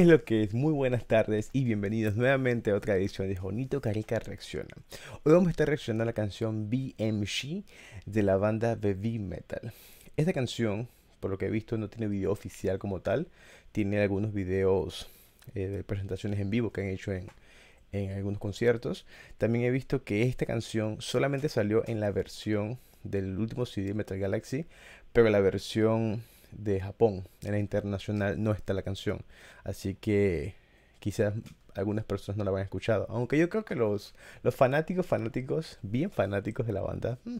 es lo que es? Muy buenas tardes y bienvenidos nuevamente a otra edición de Jonito Carica Reacciona. Hoy vamos a estar reaccionando a la canción BMG de la banda Baby Metal. Esta canción, por lo que he visto, no tiene video oficial como tal, tiene algunos videos eh, de presentaciones en vivo que han hecho en, en algunos conciertos. También he visto que esta canción solamente salió en la versión del último CD Metal Galaxy, pero la versión de Japón, en la internacional no está la canción. Así que quizás algunas personas no la hayan escuchado. Aunque yo creo que los, los fanáticos, fanáticos, bien fanáticos de la banda, mm,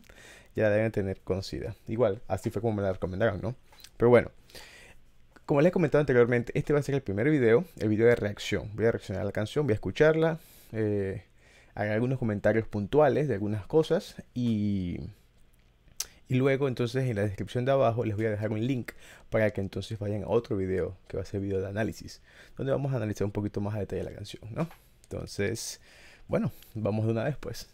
ya la deben tener conocida. Igual, así fue como me la recomendaron, ¿no? Pero bueno, como les he comentado anteriormente, este va a ser el primer video, el video de reacción. Voy a reaccionar a la canción, voy a escucharla, eh, algunos comentarios puntuales de algunas cosas y y luego entonces en la descripción de abajo les voy a dejar un link para que entonces vayan a otro video, que va a ser video de análisis, donde vamos a analizar un poquito más a detalle la canción, ¿no? Entonces, bueno, vamos de una vez pues.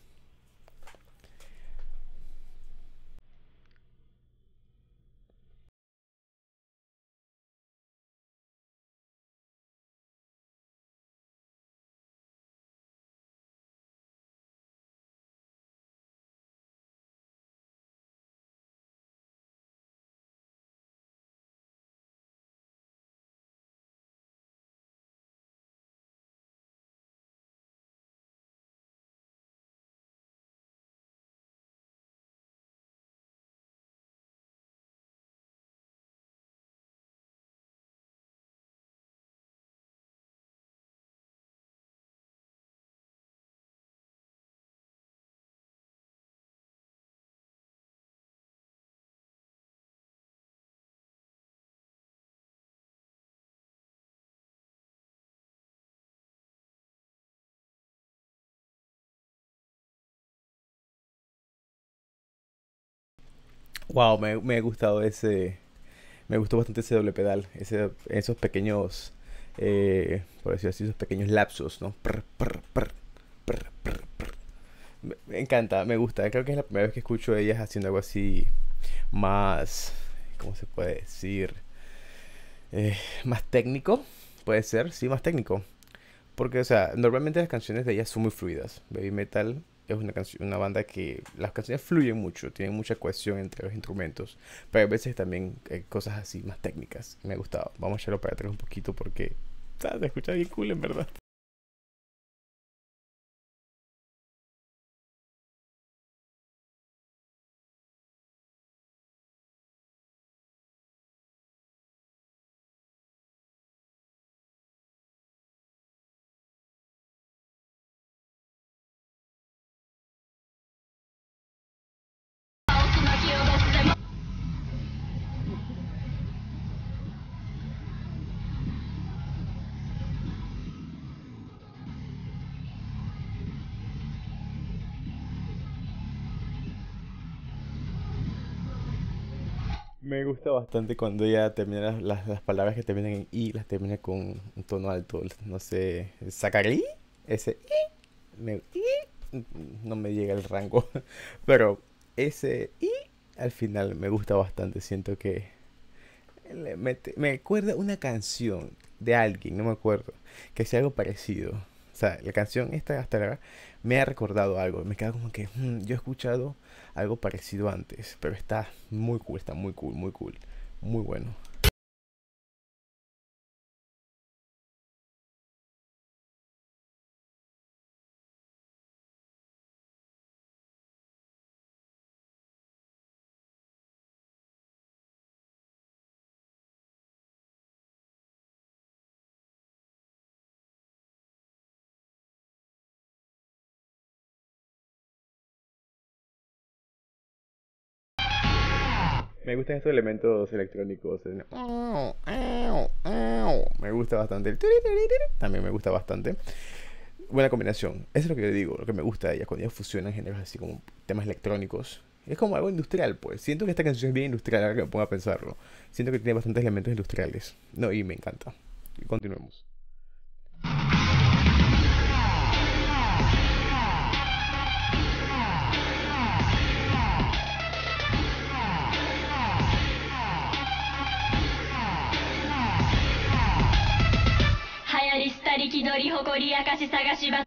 Wow, me, me, ha gustado ese. Me gustó bastante ese doble pedal. Ese, esos pequeños. Eh, por decir así, esos pequeños lapsos, ¿no? me, encanta, me gusta. Creo que es la primera vez que escucho a ellas haciendo algo así. Más. ¿Cómo se puede decir? Eh, más técnico. Puede ser, sí, más técnico. Porque, o sea, normalmente las canciones de ellas son muy fluidas. Baby Metal es una, una banda que las canciones fluyen mucho, tienen mucha cohesión entre los instrumentos, pero a veces también cosas así más técnicas. Me ha gustado. Vamos a echarlo para atrás un poquito porque ah, se escucha bien cool en verdad. Me gusta bastante cuando ya termina las, palabras que terminan en i, las termina con un tono alto. No sé, sacarí ese i, me, i, no me llega el rango, pero ese i al final me gusta bastante. Siento que me, me acuerda una canción de alguien, no me acuerdo, que sea algo parecido. O sea, la canción esta hasta ahora me ha recordado algo. Me queda como que hmm, yo he escuchado algo parecido antes. Pero está muy cool, está muy cool, muy cool. Muy bueno. me gustan estos elementos electrónicos. Eh. Me gusta bastante También me gusta bastante. Buena combinación. Eso es lo que yo digo, lo que me gusta de ellas, cuando ellas fusionan géneros así como temas electrónicos. Es como algo industrial, pues. Siento que esta canción es bien industrial, ahora que me pongo a pensarlo. Siento que tiene bastantes elementos industriales. No, y me encanta. Continuemos. 取り誇り明かし探し場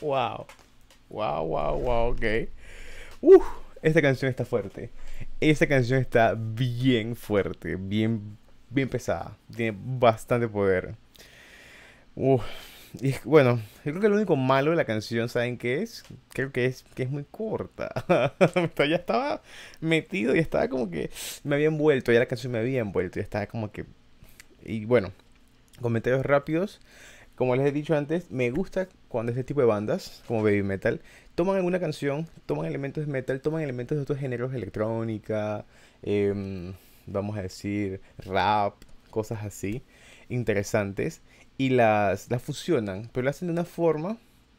wow. Wow, wow, wow, ok. Uf, esta canción está fuerte. Esta canción está bien fuerte, bien, bien pesada. Tiene bastante poder. Uf. Y bueno, yo creo que lo único malo de la canción, ¿saben qué es? Creo que es que es muy corta. ya estaba metido y estaba como que me había envuelto, ya la canción me había envuelto, ya estaba como que... Y bueno, comentarios rápidos. Como les he dicho antes, me gusta cuando este tipo de bandas, como Baby Metal, toman alguna canción, toman elementos de metal, toman elementos de otros géneros, electrónica, em, vamos a decir, rap, cosas así, interesantes, y las, las fusionan, pero lo hacen de una forma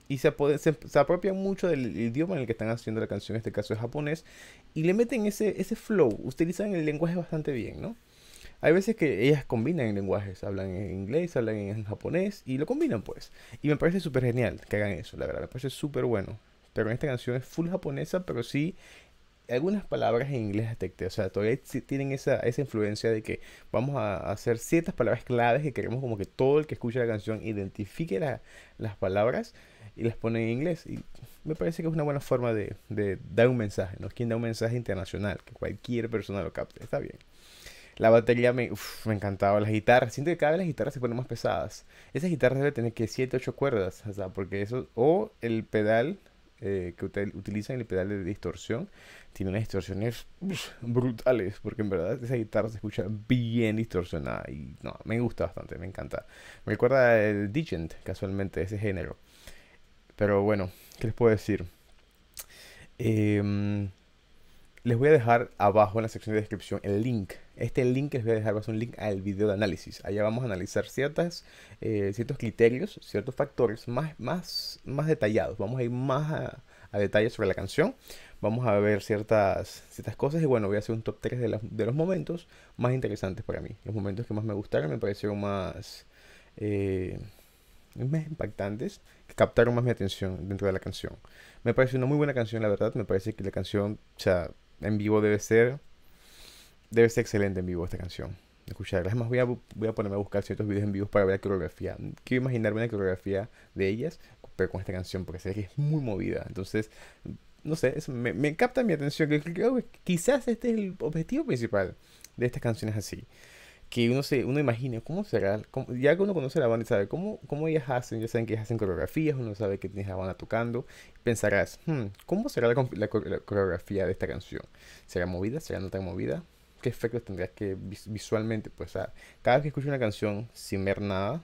y se, se, se, apropian mucho del idioma en el que están haciendo la canción, en este caso es japonés, y le meten ese, ese flow, utilizan el lenguaje bastante bien, ¿no? hay veces que ellas combinan lenguajes, hablan en inglés, hablan en japonés y lo combinan pues. Y me parece súper genial que hagan eso, la verdad, me parece súper bueno. Pero esta canción es full japonesa, pero sí algunas palabras en inglés detecté, o sea, todavía tienen esa, esa influencia de que vamos a hacer ciertas palabras claves que queremos como que todo el que escuche la canción identifique las palabras y las pone en inglés. Y me parece que es una buena forma de, de dar un mensaje, ¿no? Quien da un mensaje internacional, que cualquier persona lo capte, está bien. La batería me, me encantaba. Las guitarras. Siento que cada vez las guitarras se ponen más pesadas. Esas guitarras deben tener que 7, 8 cuerdas. O porque eso. O el pedal eh, que utilizan, el pedal de distorsión, tiene unas distorsiones brutales. Porque en verdad esa guitarra se escucha bien distorsionada. Y no, me gusta bastante, me encanta. Me recuerda el Digent, casualmente, ese género. Pero bueno, ¿qué les puedo decir? Em, les voy a dejar abajo en la sección de descripción el link este link que les voy a dejar va a ser un link al video de análisis. Allá vamos a analizar ciertas, eh, ciertos criterios, ciertos factores más, más, más detallados. Vamos a ir más a, detalles sobre la canción. Vamos a ver ciertas, ciertas cosas y bueno, voy a hacer un top 3 de, los momentos más interesantes para mí. Los momentos que más me gustaron, me parecieron más, eh, más impactantes, que captaron más mi atención dentro de la canción. Me parece una muy buena canción, la verdad. Me parece que la canción, o en vivo debe ser debe ser excelente en vivo esta canción. Escucharla. Es más, voy a, voy a ponerme a buscar ciertos videos en vivo para ver la coreografía. Quiero imaginarme una coreografía de ellas, pero con esta canción, porque sé que es muy movida. Entonces, no sé, me, capta mi atención. Creo que quizás este es el objetivo principal de estas canciones así. Que uno se uno imagina cómo será, ya que uno conoce la banda y sabe cómo, ellas hacen, ya saben que ellas hacen coreografías, uno sabe que tienes la banda tocando, pensarás, hmm, ¿cómo será la, coreografía de esta canción? ¿Será movida? ¿Será no tan movida? efectos tendrías que visualmente, pues, cada vez que escucho una canción sin ver nada,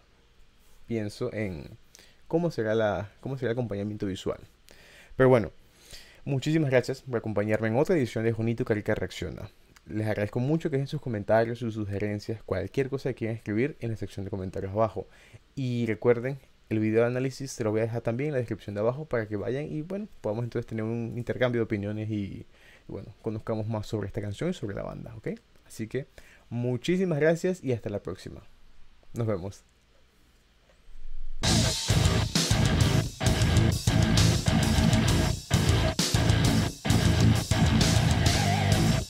pienso en cómo será, la, cómo será el acompañamiento visual. Pero bueno, muchísimas gracias por acompañarme en otra edición de Junito Carica Reacciona. Les agradezco mucho que dejen sus comentarios, sus sugerencias, cualquier cosa que quieran escribir en la sección de comentarios abajo. Y recuerden, el video de análisis se lo voy a dejar también en la descripción de abajo para que vayan y bueno, podamos entonces tener un intercambio de opiniones y, bueno, conozcamos más sobre esta canción y sobre la banda, ¿ok? Así que muchísimas gracias y hasta la próxima. Nos vemos.